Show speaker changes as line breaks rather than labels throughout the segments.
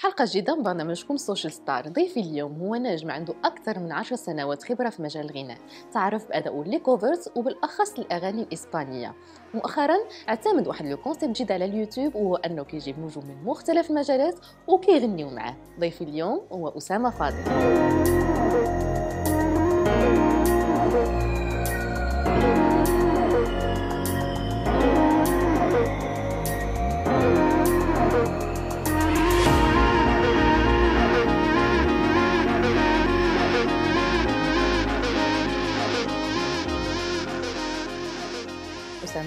حلقة جديدة من برنامجكم سوشيال ستار ضيفي اليوم هو نجم عنده أكثر من عشر سنوات خبرة في مجال الغناء تعرف بأدائه ليكوفرز وبالأخص الأغاني الإسبانية مؤخرا اعتمد واحد لو كونسيبت جديد على اليوتيوب وهو أنه كيجيب نجوم من مختلف المجالات وكيغنيو معاه ضيفي اليوم هو أسامة فاضل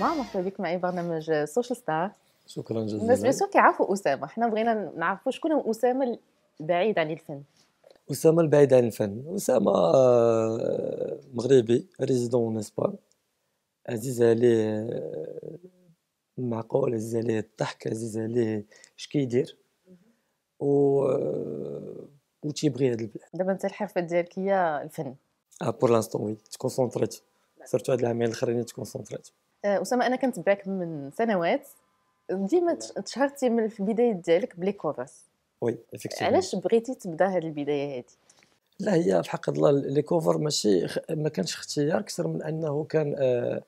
اسامه مرحبا بك معي برنامج سوشيال ستار
شكرا جزيلا الناس بيان سور
كيعرفوا اسامه حنا بغينا نعرفوا شكون هو اسامه البعيد عن الفن
اسامه البعيد عن الفن اسامه آه، مغربي ريزيدون اسبان عزيز عليه المعقول آه، عزيز عليه الضحك عزيز عليه اش كيدير و آه، و تيبغي هاد البلاد
دابا انت الحرفه ديالك هي الفن
اه بور لانستون وي تكونسونتريت سيرتو هاد العامين الاخرين تكونسونتريت
آه، اسامه انا كنت باك من سنوات ديما تشهرتي من في البدايه ديالك بلي كوفرز
وي علاش
بغيتي تبدا هذه البدايه هذه
لا هي في الله لي كوفر ماشي ما كانش اختيار اكثر من انه كان آه،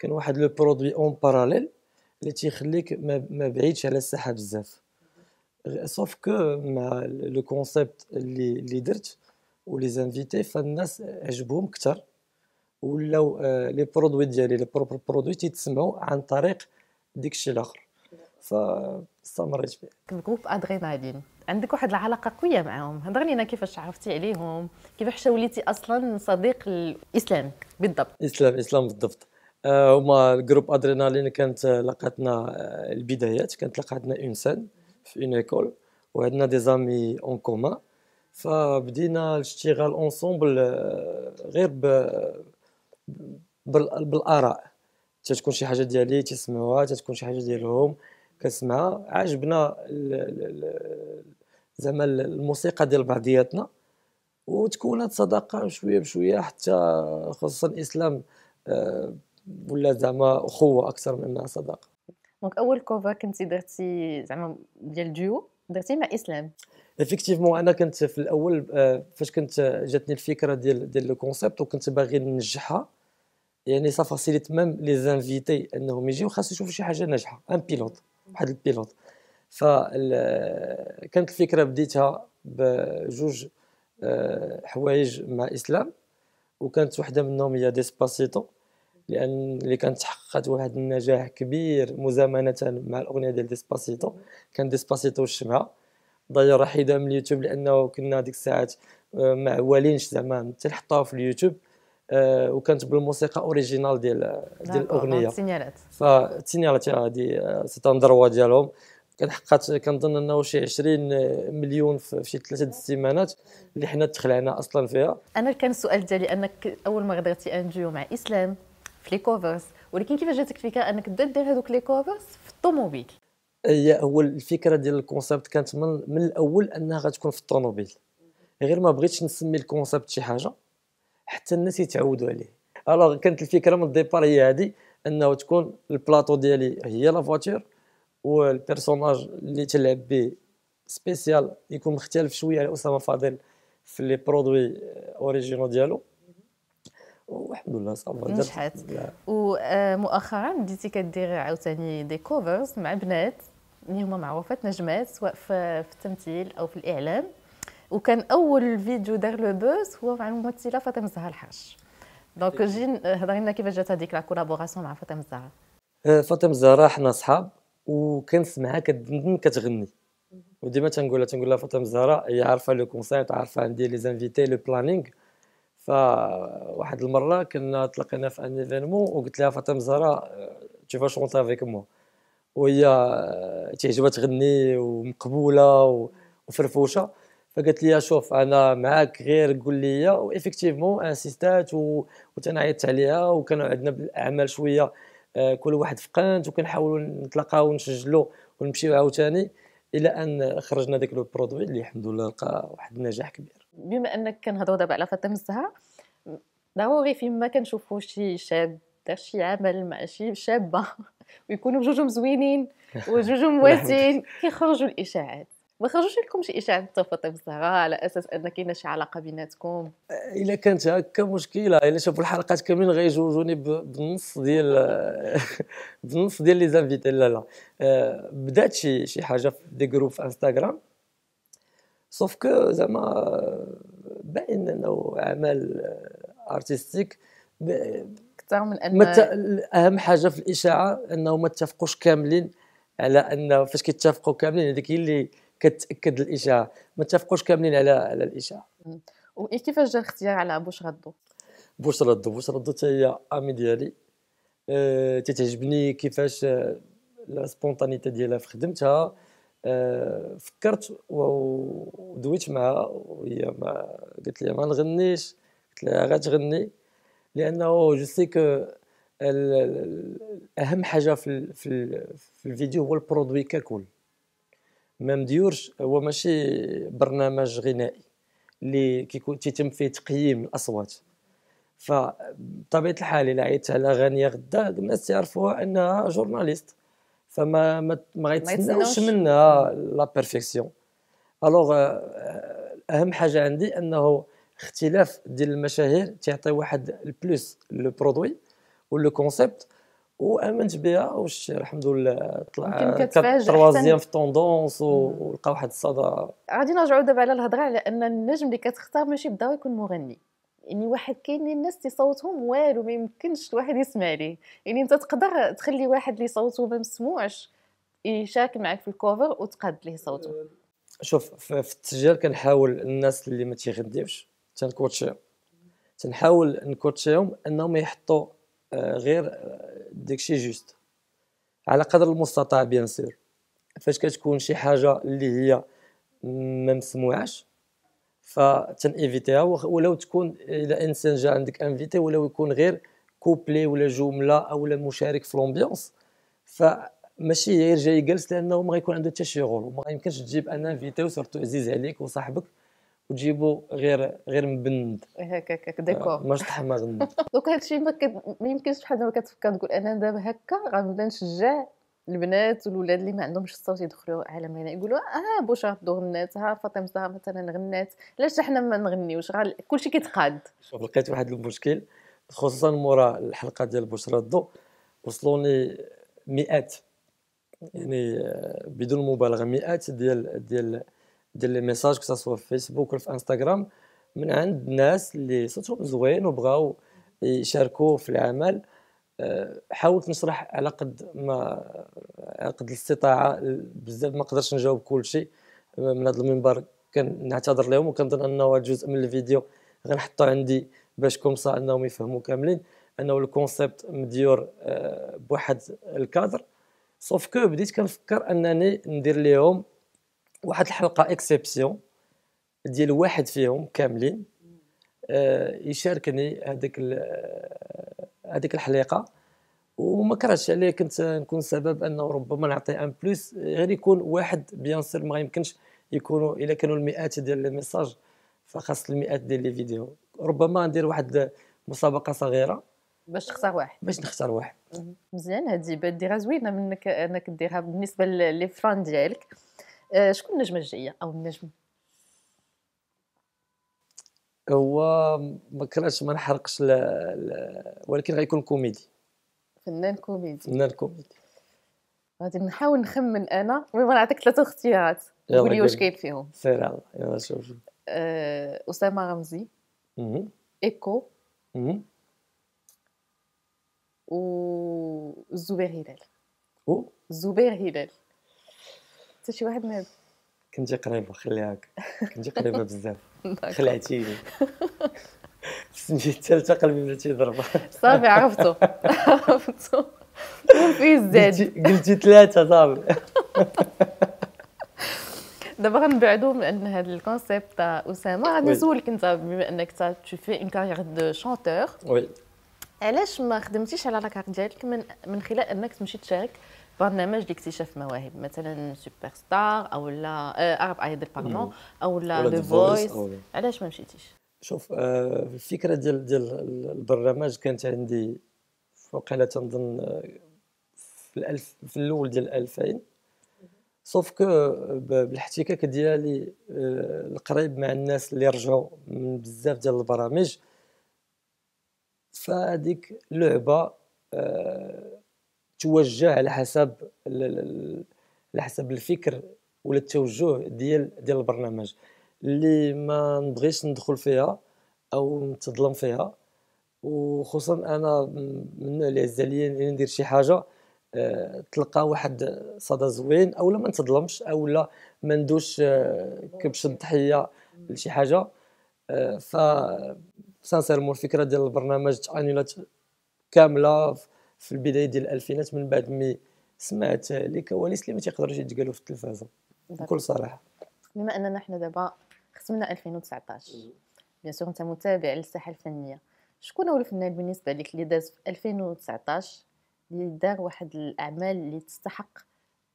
كان واحد لو برودوي اون باراليل اللي تيخليك ما, ما بعيدش على الساحه بزاف سوف كو مع لو كونسيبت اللي اللي درت ولي زانفيتي فالناس عجبهم اكثر ولاو آه، لي برودوي ديالي لي بروبر برودوي تيتسمعوا عن طريق ديك الشيء الاخر فاستمريت به
كنبقوا في ادرينالين عندك واحد العلاقه قويه معاهم هضر لينا كيفاش عرفتي عليهم كيفاش وليتي اصلا صديق الاسلام
بالضبط اسلام اسلام بالضبط آه، هما الجروب ادرينالين كانت لقاتنا آه، البدايات كانت لقاتنا اون سان في اون ايكول وعندنا دي زامي اون كومان فبدينا الاشتغال اونسومبل غير ب بالاراء تتكون شي حاجه ديالي تسمعوها تتكون شي حاجه ديالهم كنسمعها عجبنا زعما الموسيقى ديال بعضياتنا وتكونت صداقه شويه بشويه حتى خصوصا الاسلام آه، ولا زعما اخوه اكثر من صداقه
دونك اول كوفا كنت درتي زعما ديال ديو درتي مع اسلام
افكتيفمون انا كنت في الاول آه، فاش كنت جاتني الفكره ديال ديال الكونسيبت وكنت باغي ننجحها يعني سا فاسيليت ميم لي زانفيتي انهم يجيو خاص يشوفوا شي حاجه ناجحه ان بيلوت واحد البيلوت ف كانت الفكره بديتها بجوج آه، حوايج مع اسلام وكانت واحده منهم هي ديسباسيتو لان اللي كانت حققت واحد النجاح كبير مزامنه مع الاغنيه ديال ديسباسيتو كان ديسباسيتو الشمعه داير رحيده من اليوتيوب لانه كنا ديك الساعات آه، معولينش زعما حتى نحطوها في اليوتيوب آه، وكانت بالموسيقى اوريجينال ديال ديال الاغنيه فالسينيالات فالسينيالات هذه آه، سيت ان دروا ديالهم كان حقات كنظن انه شي 20 مليون في شي ثلاثه السيمانات اللي حنا تخلعنا اصلا فيها
انا كان السؤال ديالي انك اول ما غدرتي انجيو مع اسلام في لي كوفرز ولكن كيفاش جاتك الفكره انك بدات دير هذوك لي كوفرز في الطوموبيل
هي هو الفكره ديال الكونسيبت كانت من, من الاول انها غتكون في الطوموبيل غير ما بغيتش نسمي الكونسيبت شي حاجه حتى الناس يتعودوا عليه الوغ كانت الفكره من الديبار هي هذه انه تكون البلاطو ديالي هي لا فواتير والبيرسوناج اللي تلعب به سبيسيال يكون مختلف شويه على اسامه فاضل في لي برودوي اوريجينال ديالو والحمد لله صافا نجحت
ومؤخرا آه، بديتي كديري عاوتاني دي كوفرز مع بنات اللي هما معروفات نجمات سواء في التمثيل او في الاعلام وكان اول فيديو دار لو بوز هو مع الممثله فاطمه الزهراء الحاج دونك جي هضرنا لنا كيفاش جات هذيك لا كولابوراسيون مع فاطمه الزهراء
آه، فاطمه الزهراء حنا صحاب وكنسمعها كتدندن كتغني وديما تنقولها تنقول لها فاطمه الزهراء هي عارفه لو كونسيبت عارفه عندي لي زانفيتي لو بلانينغ فواحد المره كنا تلاقينا في ان ايفينمون وقلت لها فاطمه الزهراء تي فاش شونتي افيك مو وهي آه، تيعجبها تغني ومقبوله وفرفوشه فقالت لي شوف انا معاك غير قول لي وافكتيفمون انسيستات وتنعيط عليها وكانوا عندنا بالاعمال شويه آه، كل واحد في قنت وكنحاولوا نتلاقاو ونسجلوا ونمشيو عاوتاني الى ان خرجنا ذاك البرودوي اللي الحمد لله لقى واحد النجاح كبير
بما انك كنهضروا دابا على فاطمه الزهراء ضروري فيما كنشوفوا شي شاب دار شي عمل مع شي شابه ويكونوا بجوجهم زوينين وجوجهم موازين كيخرجوا الاشاعات ما خرجوش لكم شي اشاعه تفاطي بالزهره طيب على اساس ان كاينه شي علاقه بيناتكم
آه، الا كانت هكا مشكله الا شافوا الحلقات كاملين غيجوجوني بالنص ديال بالنص ديال لي زانفيتي لا لا آه، بدات شي شي حاجه في دي جروب في انستغرام سوف كو زعما آه، باين انه عمل ارتستيك
اكثر من ان مت...
اهم حاجه في الاشاعه انه ما اتفقوش كاملين على ان فاش كيتفقوا كاملين هذيك اللي كتاكد الاشاعه ما اتفقوش كاملين على على الاشاعه
وكيفاش جا الاختيار على بوش غدو
بوش ردو بوش ردو حتى هي امي ديالي أه تتعجبني كيفاش آه، لا سبونطانيتي ديالها في خدمتها أه فكرت ودويت معها وهي ما قالت لي ما نغنيش قلت لها غتغني لانه جو سي كو اهم حاجه في في, في الفيديو هو البرودوي ككل ما مديورش هو ماشي برنامج غنائي اللي كيكون تيتم فيه تقييم الاصوات فبطبيعه الحال الا عيطت على غانيه غدا الناس تعرفوها انها جورناليست فما ما, ما غيتسناوش منها لا بيرفيكسيون الوغ اهم حاجه عندي انه اختلاف ديال المشاهير تيعطي واحد البلوس لو برودوي ولو كونسيبت وامنت بها واش الحمد لله طلع تروازيام في الطوندونس ولقى واحد الصدى
غادي نرجعوا دابا على الهضره على ان النجم اللي كتختار ماشي بالضروره يكون مغني يعني واحد كاين الناس اللي صوتهم والو ما يمكنش الواحد يسمع ليه يعني انت تقدر تخلي واحد اللي صوته ما مسموعش يشارك معك في الكوفر وتقاد ليه صوته
شوف في التسجيل كنحاول الناس اللي ما تيغديوش تنكوتشيهم تنحاول نكوتشيهم انهم يحطوا آه، غير آه، داكشي جوست على قدر المستطاع بيان سور فاش كتكون شي حاجه اللي هي ما مسموعاش فتنيفيتيها ولو تكون الى انسان جا عندك انفيتي ولو يكون غير كوبلي ولا جمله او لا مشارك في لومبيونس فماشي غير جاي جالس لانه ما غيكون عنده حتى شي شغل وما يمكنش تجيب ان انفيتي وسورتو عزيز عليك وصاحبك وتجيبو غير غير مبند
هكاك آه، ديكور
ما شطح ما غند
دونك هادشي ما يمكنش بحال دابا كتفكر تقول انا دابا هكا غنبدا نشجع البنات والولاد اللي ما عندهمش الصوت يدخلوا عالم هنا يقولوا اه بوشا دو غنات ها فاطمه مثلا غنات علاش حنا ما نغنيوش غال كلشي كيتقاد
شوف لقيت واحد المشكل خصوصا مورا الحلقه ديال بوشرا الضو وصلوني مئات يعني آه، بدون مبالغه مئات ديال ديال ديال لي ميساج سوا في فيسبوك ولا في انستغرام من عند الناس اللي صوتهم زوين وبغاو يشاركوا في العمل آه، حاولت نشرح على قد ما على قد الاستطاعه بزاف ما قدرتش نجاوب كل شيء من هذا المنبر كنعتذر لهم وكنظن انه جزء من الفيديو غنحطو عندي باش كومسا انهم يفهموا كاملين انه الكونسيبت مديور آه، بواحد الكادر سوف كو بديت كنفكر انني ندير لهم واحد الحلقه اكسبسيون ديال واحد فيهم كاملين آه يشاركني هذيك آه، هذيك الحلقه وما كرهتش عليه كنت نكون سبب انه ربما نعطي ان بلوس غير يكون واحد بيان سير ما يمكنش يكونوا الا كانوا المئات ديال لي ميساج فخاص المئات ديال لي فيديو ربما ندير واحد مسابقه صغيره
باش تختار واحد
باش نختار واحد
مزيان هذه ديرها زوينه منك انك ديرها بالنسبه للي فران ديالك آه، شكون النجمه الجايه او النجم
هو ما كرهش ما نحرقش ل... ل... ولكن غيكون كوميدي
فنان كوميدي فنان كوميدي غادي نحاول نخمن انا المهم نعطيك ثلاثه اختيارات قولي واش كاين فيهم
سير الله يلا شوف شوف
أه... اسامه رمزي ايكو و الزبير هلال الزبير هلال حتى شي واحد ما
كنتي قريبه خليهاك كنتي قريبه بزاف خلعتيني سميتي الثالثه قلبي بدا تيضرب
صافي عرفتو عرفتو فيه الزاد
قلتي ثلاثه صافي
دابا غنبعدو من ان هذا الكونسيبت تاع اسامه غادي نسولك انت بما انك تو في ان كارير دو شونتور وي علاش ما خدمتيش على لا ديالك من من خلال انك تمشي تشارك برنامج لاكتشاف مواهب مثلا سوبر ستار او لا عرب ايدل باردون او لا ذا فويس علاش ما مشيتيش شوف آه،
الفكره ديال ديال البرنامج كانت عندي على تنظن آه، في الالف في الاول ديال 2000 سوف كو بالاحتكاك ديالي آه، القريب مع الناس اللي رجعوا من بزاف ديال البرامج فهذيك لعبه توجه على حسب على حسب الفكر ولا التوجه ديال ديال البرنامج اللي ما نبغيش ندخل فيها او نتظلم فيها وخصوصا انا من النوع اللي عز اللي ندير شي حاجه أه تلقى واحد صدى زوين او لا ما نتظلمش اولا ما ندوش آه، كبش الضحيه لشي حاجه أه ف سانسيرمون الفكره ديال البرنامج تانيلات كامله في البدايه ديال الالفينات من بعد مي سمعت لكواليس اللي ما تيقدروش يتقالوا في التلفازه بكل صراحه
بما اننا حنا دابا ختمنا 2019 بيان سور انت متابع للساحه الفنيه شكون هو الفنان بالنسبه لك اللي داز في 2019 اللي دار واحد الاعمال اللي تستحق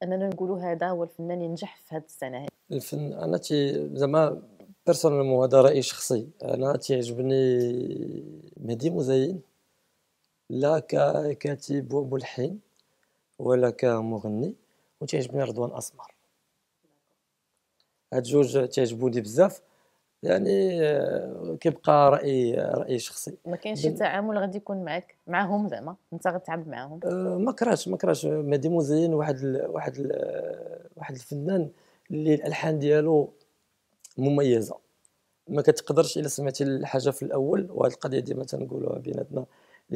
اننا نقولوا هذا هو الفنان اللي نجح في هذه السنه هذه
الفن انا تي زعما بيرسونيلمون هذا رايي شخصي انا تيعجبني مهدي مزين لا ككاتب وملحن ولا كمغني وتيعجبني رضوان اسمر هاد جوج تيعجبوني بزاف يعني آه، كيبقى راي راي شخصي ما كاينش شي
تعامل غادي يكون معك معاهم زعما انت غتعب معاهم
آه، ما كراش ما كراش مادي موزين واحد الـ واحد الـ واحد الفنان اللي الالحان ديالو مميزه ما كتقدرش الا سمعتي الحاجه في الاول وهاد القضيه ديما تنقولوها بيناتنا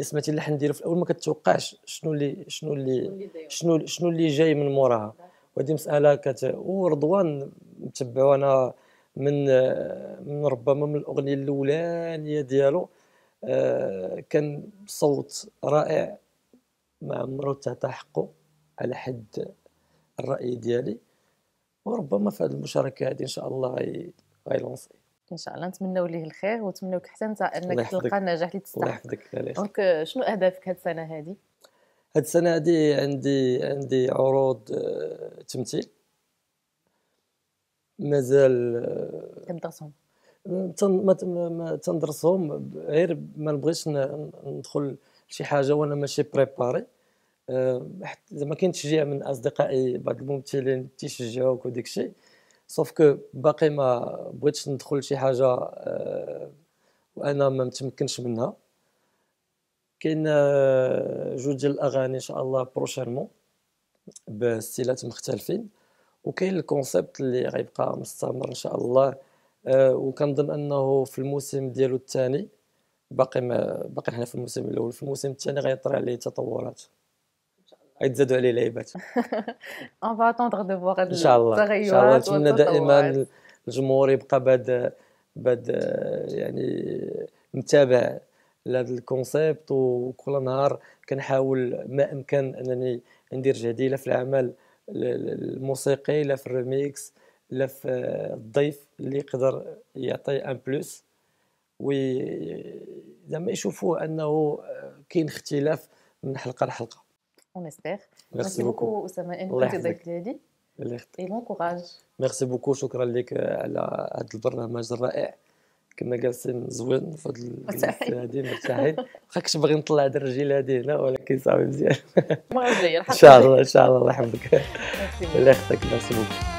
سمعتي اللي حنديرو في الاول ما كتوقعش شنو اللي شنو اللي شنو شنو اللي جاي من موراها وهذه مساله كت ورضوان متبعو انا من من ربما من الاغنيه الاولانيه ديالو آه، كان صوت رائع ما عمرو تعطى حقه على حد الراي ديالي وربما في هذه المشاركه هذه ان شاء الله غيلونسي
ان شاء الله نتمنوا ليه الخير ونتمنوا حتى انت انك تلقى النجاح اللي تستحق الله
يحفظك دونك
آه، شنو اهدافك هاد السنه هذه
هاد السنه هذه عندي عندي عروض آه، تمثيل مازال آه، كندرسهم تندرسهم غير ما نبغيش ندخل شي حاجه وانا ماشي بريباري زعما كاين تشجيع من اصدقائي بعض الممثلين تيشجعوك وداك الشيء سوف كو باقي ما بغيتش ندخل لشي حاجه أه وانا ما متمكنش منها كاين آه، جوج ديال الاغاني ان شاء الله بروشينمون بستيلات مختلفين وكاين الكونسيبت اللي غيبقى مستمر ان شاء الله أه وكنظن انه في الموسم ديالو الثاني باقي ما باقي حنا في الموسم الاول في الموسم الثاني غيطرى عليه تطورات يتزادوا عليه لعيبات
اون فاتوندغ دو فوغ ان شاء الله ان شاء الله نتمنى دائما
الجمهور يبقى بهذا بهذا يعني متابع لهذا الكونسيبت وكل نهار كنحاول ما امكن انني ندير جهدي لا في العمل الموسيقي لا في الريميكس لا في الضيف اللي يقدر يعطي ان بلوس وي زعما يشوفوا انه كاين اختلاف من حلقه لحلقه
on espère. Merci, beaucoup, Oussama Et bon لي Merci beaucoup,
بوكو شكرا لك على هذا البرنامج الرائع كنا جالسين زوين في هاد الجلسه هادي مرتاحين واخا كنت باغي نطلع هاد الرجيل هذه هنا ولكن صافي مزيان المره الجايه ان شاء الله ان شاء الله الله يحفظك الله يخطيك ميرسي بوكو